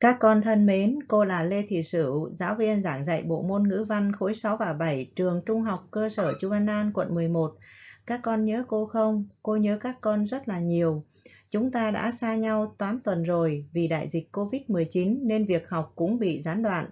Các con thân mến, cô là Lê Thị Sửu, giáo viên giảng dạy bộ môn ngữ văn khối 6 và 7, trường Trung học cơ sở Chu Văn An, quận 11. Các con nhớ cô không? Cô nhớ các con rất là nhiều. Chúng ta đã xa nhau 8 tuần rồi vì đại dịch Covid-19 nên việc học cũng bị gián đoạn.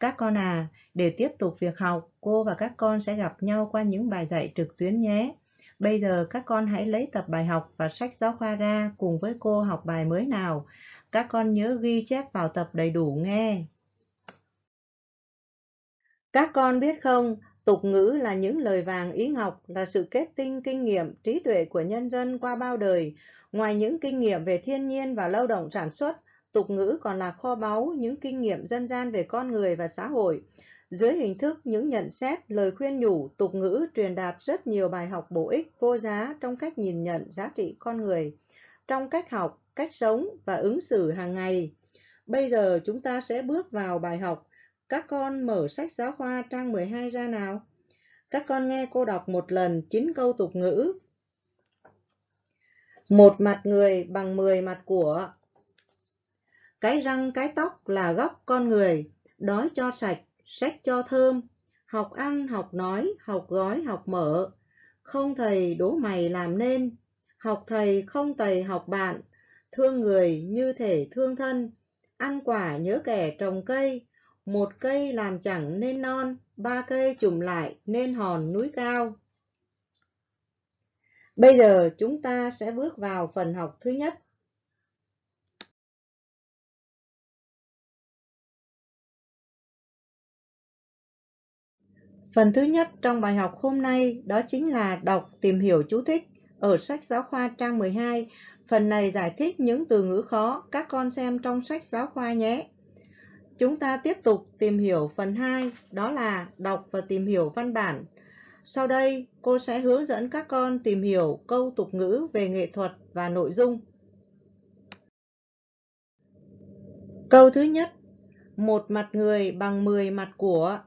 Các con à, để tiếp tục việc học, cô và các con sẽ gặp nhau qua những bài dạy trực tuyến nhé. Bây giờ các con hãy lấy tập bài học và sách giáo khoa ra cùng với cô học bài mới nào. Các con nhớ ghi chép vào tập đầy đủ nghe. Các con biết không, tục ngữ là những lời vàng ý ngọc, là sự kết tinh kinh nghiệm, trí tuệ của nhân dân qua bao đời. Ngoài những kinh nghiệm về thiên nhiên và lao động sản xuất, tục ngữ còn là kho báu, những kinh nghiệm dân gian về con người và xã hội. Dưới hình thức những nhận xét, lời khuyên nhủ, tục ngữ truyền đạt rất nhiều bài học bổ ích, vô giá trong cách nhìn nhận giá trị con người. Trong cách học, cách sống và ứng xử hàng ngày. Bây giờ chúng ta sẽ bước vào bài học. Các con mở sách giáo khoa trang 12 ra nào. Các con nghe cô đọc một lần 9 câu tục ngữ. Một mặt người bằng 10 mặt của. Cái răng cái tóc là góc con người, đói cho sạch, sách cho thơm, học ăn, học nói, học gói, học mở. Không thầy đố mày làm nên, học thầy không thầy học bạn, Thương người như thể thương thân, ăn quả nhớ kẻ trồng cây, một cây làm chẳng nên non, ba cây chùm lại nên hòn núi cao. Bây giờ chúng ta sẽ bước vào phần học thứ nhất. Phần thứ nhất trong bài học hôm nay đó chính là đọc tìm hiểu chú thích ở sách giáo khoa trang 12 Phần này giải thích những từ ngữ khó các con xem trong sách giáo khoa nhé. Chúng ta tiếp tục tìm hiểu phần 2, đó là đọc và tìm hiểu văn bản. Sau đây, cô sẽ hướng dẫn các con tìm hiểu câu tục ngữ về nghệ thuật và nội dung. Câu thứ nhất, một mặt người bằng 10 mặt của.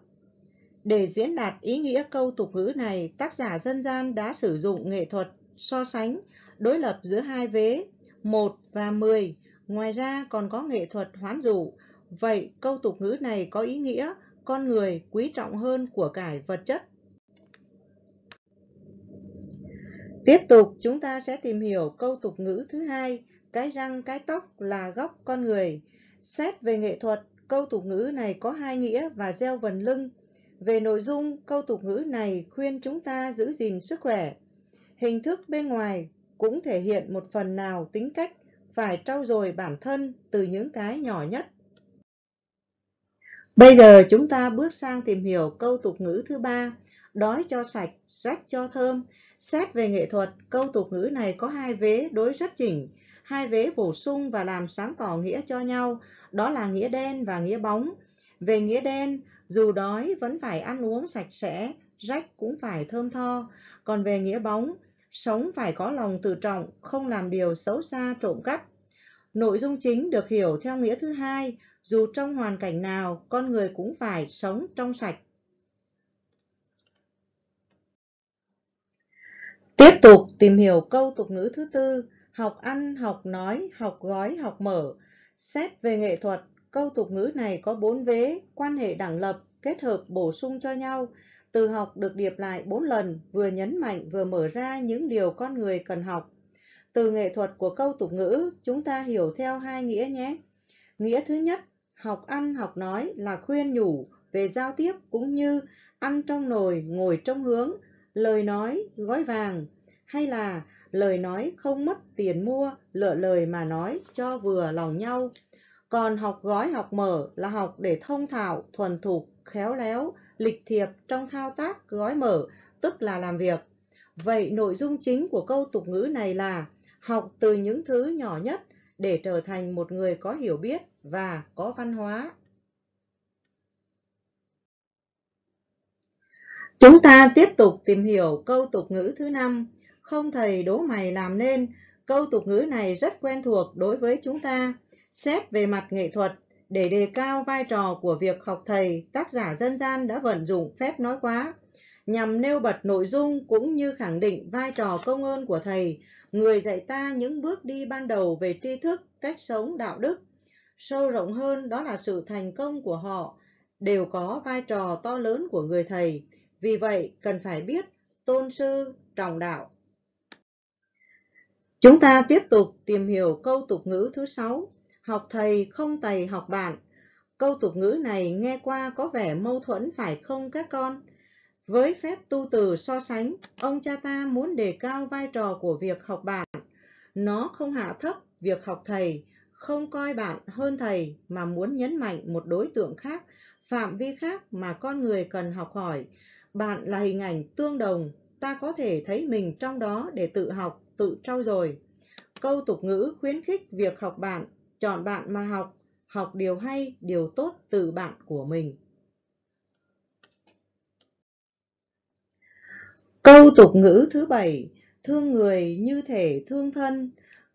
Để diễn đạt ý nghĩa câu tục ngữ này, tác giả dân gian đã sử dụng nghệ thuật so sánh, đối lập giữa hai vế 1 và 10. Ngoài ra còn có nghệ thuật hoán dụ. Vậy câu tục ngữ này có ý nghĩa con người quý trọng hơn của cải vật chất. Tiếp tục chúng ta sẽ tìm hiểu câu tục ngữ thứ hai, cái răng cái tóc là gốc con người. Xét về nghệ thuật, câu tục ngữ này có hai nghĩa và gieo vần lưng. Về nội dung, câu tục ngữ này khuyên chúng ta giữ gìn sức khỏe, hình thức bên ngoài cũng thể hiện một phần nào tính cách phải trau dồi bản thân từ những cái nhỏ nhất. Bây giờ chúng ta bước sang tìm hiểu câu tục ngữ thứ ba, đói cho sạch, rách cho thơm. Xét về nghệ thuật, câu tục ngữ này có hai vế đối rất chỉnh, hai vế bổ sung và làm sáng tỏ nghĩa cho nhau, đó là nghĩa đen và nghĩa bóng. Về nghĩa đen, dù đói vẫn phải ăn uống sạch sẽ, rách cũng phải thơm tho. Còn về nghĩa bóng, sống phải có lòng tự trọng, không làm điều xấu xa trộm cắp. Nội dung chính được hiểu theo nghĩa thứ hai, dù trong hoàn cảnh nào, con người cũng phải sống trong sạch. Tiếp tục tìm hiểu câu tục ngữ thứ tư, học ăn, học nói, học gói, học mở. Xét về nghệ thuật, câu tục ngữ này có bốn vế, quan hệ đẳng lập, kết hợp bổ sung cho nhau. Từ học được điệp lại bốn lần, vừa nhấn mạnh vừa mở ra những điều con người cần học. Từ nghệ thuật của câu tục ngữ, chúng ta hiểu theo hai nghĩa nhé. Nghĩa thứ nhất, học ăn học nói là khuyên nhủ về giao tiếp cũng như ăn trong nồi, ngồi trong hướng, lời nói, gói vàng, hay là lời nói không mất tiền mua, lựa lời mà nói cho vừa lòng nhau. Còn học gói học mở là học để thông thạo, thuần thục, khéo léo, lịch thiệp trong thao tác gói mở, tức là làm việc. Vậy nội dung chính của câu tục ngữ này là học từ những thứ nhỏ nhất để trở thành một người có hiểu biết và có văn hóa. Chúng ta tiếp tục tìm hiểu câu tục ngữ thứ năm không thầy đố mày làm nên. Câu tục ngữ này rất quen thuộc đối với chúng ta. Xét về mặt nghệ thuật, để đề cao vai trò của việc học thầy, tác giả dân gian đã vận dụng phép nói quá nhằm nêu bật nội dung cũng như khẳng định vai trò công ơn của thầy, người dạy ta những bước đi ban đầu về tri thức, cách sống, đạo đức. Sâu rộng hơn đó là sự thành công của họ đều có vai trò to lớn của người thầy, vì vậy cần phải biết tôn sư trọng đạo. Chúng ta tiếp tục tìm hiểu câu tục ngữ thứ sáu học thầy không thầy học bạn. Câu tục ngữ này nghe qua có vẻ mâu thuẫn phải không các con? Với phép tu từ so sánh, ông cha ta muốn đề cao vai trò của việc học bạn. Nó không hạ thấp việc học thầy, không coi bạn hơn thầy mà muốn nhấn mạnh một đối tượng khác, phạm vi khác mà con người cần học hỏi. Bạn là hình ảnh tương đồng, ta có thể thấy mình trong đó để tự học, tự trau dồi. Câu tục ngữ khuyến khích việc học bạn chọn bạn mà học, học điều hay, điều tốt từ bạn của mình. Câu tục ngữ thứ bảy, thương người như thể thương thân.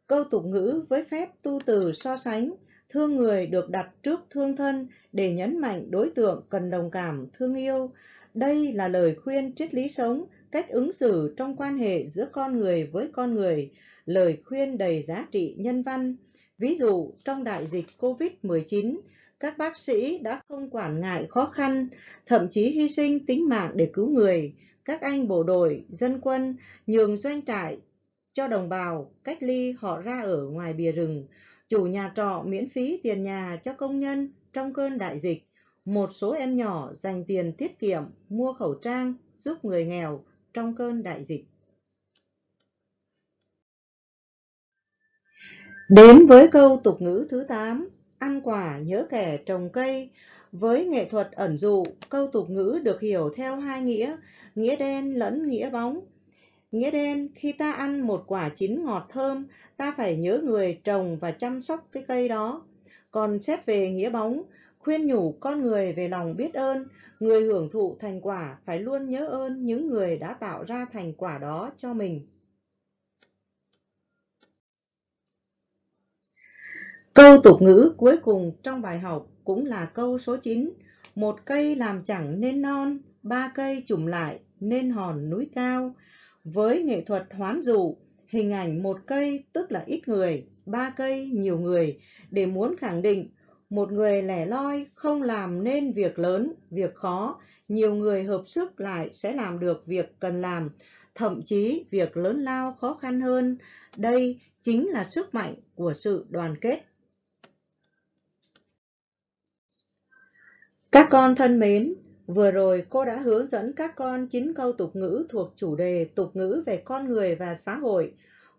Câu tục ngữ với phép tu từ so sánh, thương người được đặt trước thương thân để nhấn mạnh đối tượng cần đồng cảm, thương yêu. Đây là lời khuyên triết lý sống, cách ứng xử trong quan hệ giữa con người với con người, lời khuyên đầy giá trị nhân văn. Ví dụ, trong đại dịch COVID-19, các bác sĩ đã không quản ngại khó khăn, thậm chí hy sinh tính mạng để cứu người. Các anh bộ đội, dân quân nhường doanh trại cho đồng bào, cách ly họ ra ở ngoài bìa rừng, chủ nhà trọ miễn phí tiền nhà cho công nhân trong cơn đại dịch. Một số em nhỏ dành tiền tiết kiệm mua khẩu trang giúp người nghèo trong cơn đại dịch. Đến với câu tục ngữ thứ 8, ăn quả nhớ kẻ trồng cây. Với nghệ thuật ẩn dụ, câu tục ngữ được hiểu theo hai nghĩa, nghĩa đen lẫn nghĩa bóng. Nghĩa đen, khi ta ăn một quả chín ngọt thơm, ta phải nhớ người trồng và chăm sóc cái cây đó. Còn xét về nghĩa bóng, khuyên nhủ con người về lòng biết ơn, người hưởng thụ thành quả phải luôn nhớ ơn những người đã tạo ra thành quả đó cho mình. Câu tục ngữ cuối cùng trong bài học cũng là câu số 9. Một cây làm chẳng nên non, ba cây chùm lại nên hòn núi cao. Với nghệ thuật hoán dụ, hình ảnh một cây tức là ít người, ba cây nhiều người để muốn khẳng định một người lẻ loi không làm nên việc lớn, việc khó, nhiều người hợp sức lại sẽ làm được việc cần làm, thậm chí việc lớn lao khó khăn hơn. Đây chính là sức mạnh của sự đoàn kết Các con thân mến, vừa rồi cô đã hướng dẫn các con 9 câu tục ngữ thuộc chủ đề tục ngữ về con người và xã hội.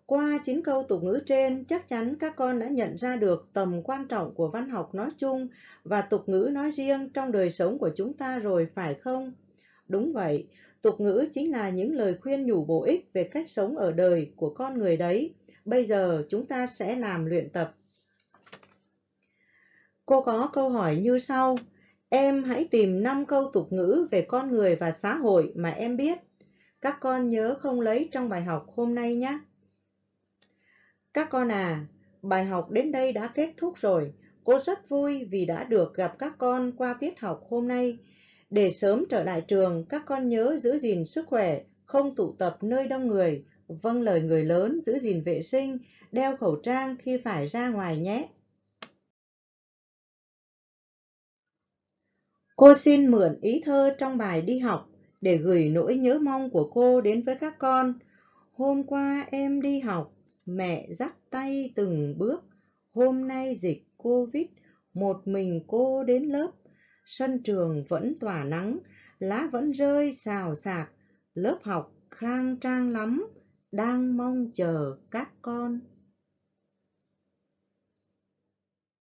Qua 9 câu tục ngữ trên, chắc chắn các con đã nhận ra được tầm quan trọng của văn học nói chung và tục ngữ nói riêng trong đời sống của chúng ta rồi phải không? Đúng vậy, tục ngữ chính là những lời khuyên nhủ bổ ích về cách sống ở đời của con người đấy. Bây giờ chúng ta sẽ làm luyện tập. Cô có câu hỏi như sau. Em hãy tìm 5 câu tục ngữ về con người và xã hội mà em biết. Các con nhớ không lấy trong bài học hôm nay nhé. Các con à, bài học đến đây đã kết thúc rồi. Cô rất vui vì đã được gặp các con qua tiết học hôm nay. Để sớm trở lại trường, các con nhớ giữ gìn sức khỏe, không tụ tập nơi đông người, vâng lời người lớn, giữ gìn vệ sinh, đeo khẩu trang khi phải ra ngoài nhé. Cô xin mượn ý thơ trong bài đi học để gửi nỗi nhớ mong của cô đến với các con. Hôm qua em đi học, mẹ dắt tay từng bước. Hôm nay dịch Covid, một mình cô đến lớp. Sân trường vẫn tỏa nắng, lá vẫn rơi xào xạc. Lớp học khang trang lắm, đang mong chờ các con.